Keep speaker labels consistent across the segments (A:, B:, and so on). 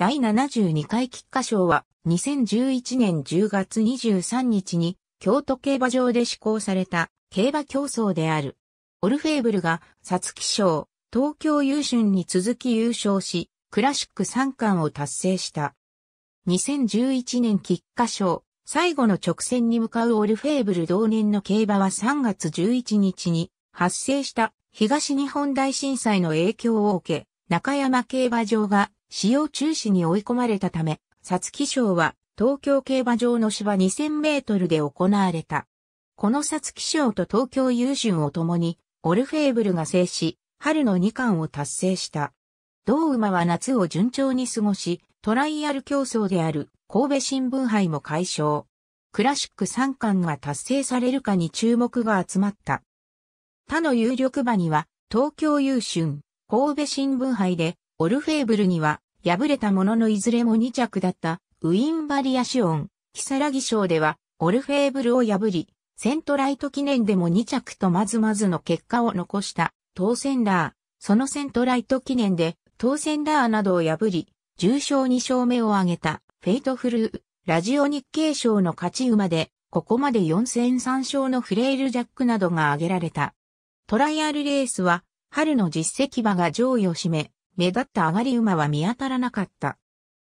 A: 第72回菊花賞は2011年10月23日に京都競馬場で施行された競馬競争である。オルフェーブルが皐月賞、東京優春に続き優勝し、クラシック3冠を達成した。2011年菊花賞、最後の直線に向かうオルフェーブル同年の競馬は3月11日に発生した東日本大震災の影響を受け、中山競馬場が使用中止に追い込まれたため、皐月賞は東京競馬場の芝2000メートルで行われた。この皐月賞と東京優春を共に、オルフェーブルが制し、春の2冠を達成した。同馬は夏を順調に過ごし、トライアル競争である神戸新聞杯も解消。クラシック3冠が達成されるかに注目が集まった。他の有力馬には、東京優春、神戸新聞杯で、オルフェーブルには、敗れたもののいずれも2着だったウィンバリアシオン、キサラギ賞ではオルフェーブルを破り、セントライト記念でも2着とまずまずの結果を残した当選ラー、そのセントライト記念で当選ラーなどを破り、重賞2勝目を挙げたフェイトフルー、ラジオ日経賞の勝ち馬で、ここまで4戦3勝のフレイルジャックなどが挙げられた。トライアルレースは、春の実績馬が上位を占め、目立った上がり馬は見当たらなかった。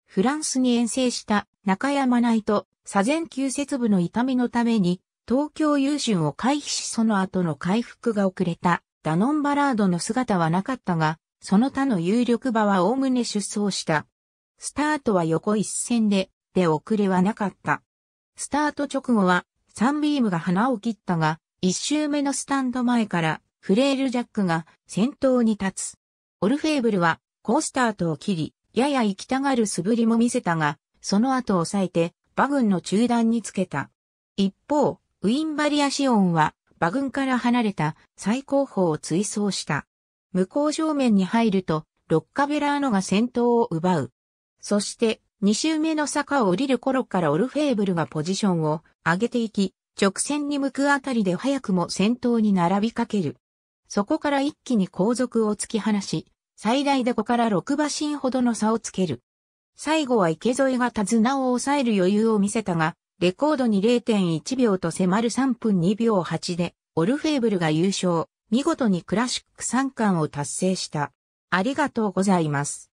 A: フランスに遠征した中山内と左前急接部の痛みのために東京優春を回避しその後の回復が遅れたダノンバラードの姿はなかったが、その他の有力馬は概ね出走した。スタートは横一線で、で遅れはなかった。スタート直後は、サンビームが花を切ったが、一周目のスタンド前から、フレールジャックが先頭に立つ。オルフェーブルは、コースタートを切り、やや行きたがる素振りも見せたが、その後を抑えて、馬群の中断につけた。一方、ウィンバリアシオンは、馬群から離れた最高峰を追走した。向こう正面に入ると、ロッカベラーノが先頭を奪う。そして、2周目の坂を降りる頃からオルフェーブルがポジションを上げていき、直線に向くあたりで早くも先頭に並びかける。そこから一気に後続を突き放し、最大で5から6馬身ほどの差をつける。最後は池添が手綱を抑える余裕を見せたが、レコードに0.1秒と迫る3分2秒8で、オルフェーブルが優勝、見事にクラシック3冠を達成した。ありがとうございます。